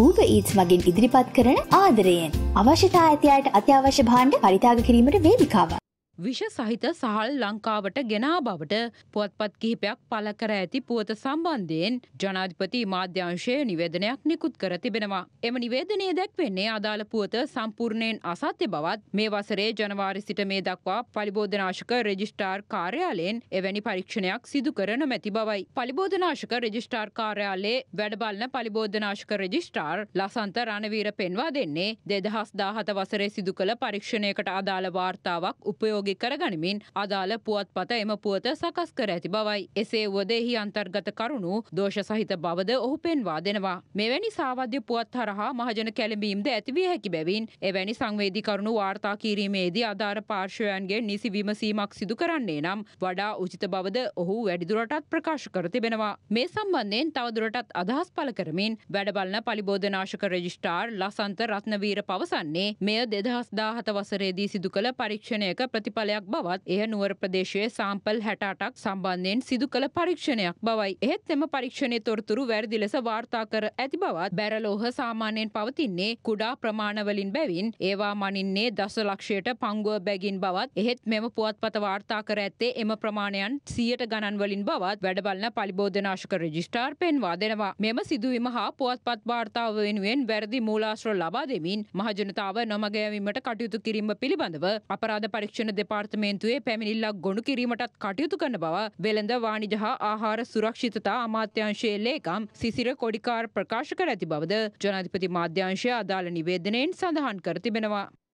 ඌව ඊත් මගින් ඉදිරිපත් කරන ආදරයෙන් අවශ්‍යතා ඇතියට අත්‍යවශ්‍ය භාණ්ඩ පරිතාග කිරීමට වේදිකාව. විෂ සහිත සහල් ලංකාවට ගෙනා බවට පුවත්පත් කිහිපයක් පළ කර ඇති පුවත සම්බන්ධයෙන් ජනාධිපති මාධ්‍යංශය නිවේදනයක් නිකුත් කර තිබෙනවා. එම නිවේදනය දැක්වෙන්නේ අදාළ පුවත සම්පූර්ණයෙන් අසත්‍ය බවත් මේ වසරේ ජනවාරි සිට මේ දක්වා පලිබෝධනාශක රෙජිස්ටාර් කාර්යාලයෙන් එවැනි පරීක්ෂණයක් සිදු කර නොමැති බවයි. පලිබෝධනාශක රෙජිස්ටාර් කාර්යාලයේ වැඩබලන පලිබෝධනාශක රෙජිස්ටාර් ලසන්ත රණවීර පෙන්වා දෙන්නේ දෙදහස් දාහත වසරේ සිදු කළ පරීක්ෂණයකට අදාළ වාර්තාවක් උපයෝග සහයෝගි කරගනිමින් අදාළ පුවත්පත එම පුවත සකස් කර ඇති බවයි. එසේ වුවද එහි අන්තර්ගත කරුණු දෝෂ සහිත බවද ඔහු පෙන්වා දෙනවා. මෙවැනි සාවද්‍ය පුවත් හරහා මහජන කැළඹීම්ද ඇතිවිය හැකි බැවින් එවැනි සංවේදී කරුණු වාර්තා කිරීමේදී අදාර පාර්ශවයන්ගේ නිසි විමසීමක් සිදු කරන්නේ නම් වඩා උචිත බවද ඔහු වැඩිදුරටත් ප්‍රකාශ කර තිබෙනවා. මේ සම්බන්ධයෙන් තවදුරටත් අදහස් පළ කරමින් වැඩබලන පලිබෝධනාශක රජිස්ටාර් ලසන්ත රත්නවීර පවසන්නේ මෙය දෙදහස් දාහත වසරේදී සිදු කළ පරීක්ෂණයක ප්‍රති ප්‍රතිඵලයක් බවත් එය නුවර ප්‍රදේශයේ සාම්පල් හැටාටක් සම්බන්ධයෙන් සිදු කළ පරීක්ෂණයක් බවයි. එහෙත් එම පරීක්ෂණය තොරතුරු වැරදි ලෙස වාර්තා කර ඇති බවත් බැරලෝහ සාමාන්‍යයෙන් පවතින්නේ කුඩා ප්‍රමාණවලින් බැවින් ඒවා මනින්නේ දසලක්ෂයට පංගුව බැගින් බවත් එහෙත් මෙම පුවත්පත වාර්තා කර ඇත්තේ එම ප්‍රමාණයන් සියයට ගණන්වලින් බවත් වැඩබලන පලිබෝධනාශක රජිස්ටාර් පෙන්වා දෙනවා. මෙම සිදුවීම හා පුවත්පත් වාර්තාව වෙනුවෙන් වැරදි මූලාශ්‍ර ලබා දෙමින් මහජනතාව නොමගෑවීමට කටයුතු කිරීම පිළිබඳව අපරාධ පරීක්ෂණ දෙපාර්තමේන්තුවේ පැමිණිල්ලක් ගොනු කිරීමටත් කටයුතු කරන බව වෙළඳ වාණිජ හා ආහාර සුරක්ෂිතතා අමාත්‍යංශයේ ලේකම් සිසිර කොඩිකාර් ප්‍රකාශ කර ඇති බවද ජනාධිපති මාධ්‍යංශය අදාළ නිවේදනයෙන් සඳහන් කර තිබෙනවා.